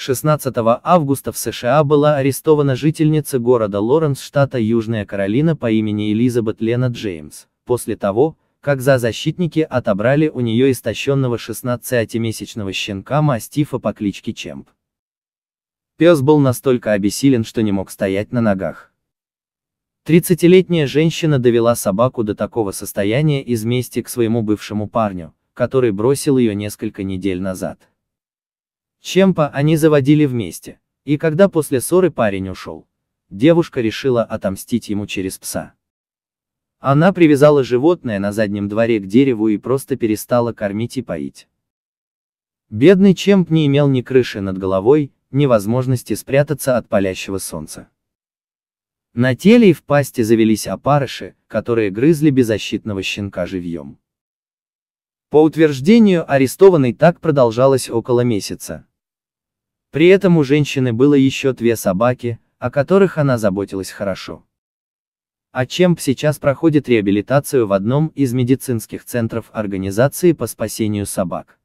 16 августа в США была арестована жительница города Лоренс штата Южная Каролина по имени Элизабет Лена Джеймс, после того, как за защитники отобрали у нее истощенного 16-месячного щенка мастифа по кличке Чемп. Пес был настолько обессилен, что не мог стоять на ногах. 30-летняя женщина довела собаку до такого состояния из мести к своему бывшему парню, который бросил ее несколько недель назад. Чемпа они заводили вместе, и когда после ссоры парень ушел, девушка решила отомстить ему через пса. Она привязала животное на заднем дворе к дереву и просто перестала кормить и поить. Бедный Чемп не имел ни крыши над головой, ни возможности спрятаться от палящего солнца. На теле и в пасти завелись опарыши, которые грызли беззащитного щенка живьем. По утверждению арестованной так продолжалось около месяца. При этом у женщины было еще две собаки, о которых она заботилась хорошо. А Чемп сейчас проходит реабилитацию в одном из медицинских центров Организации по спасению собак.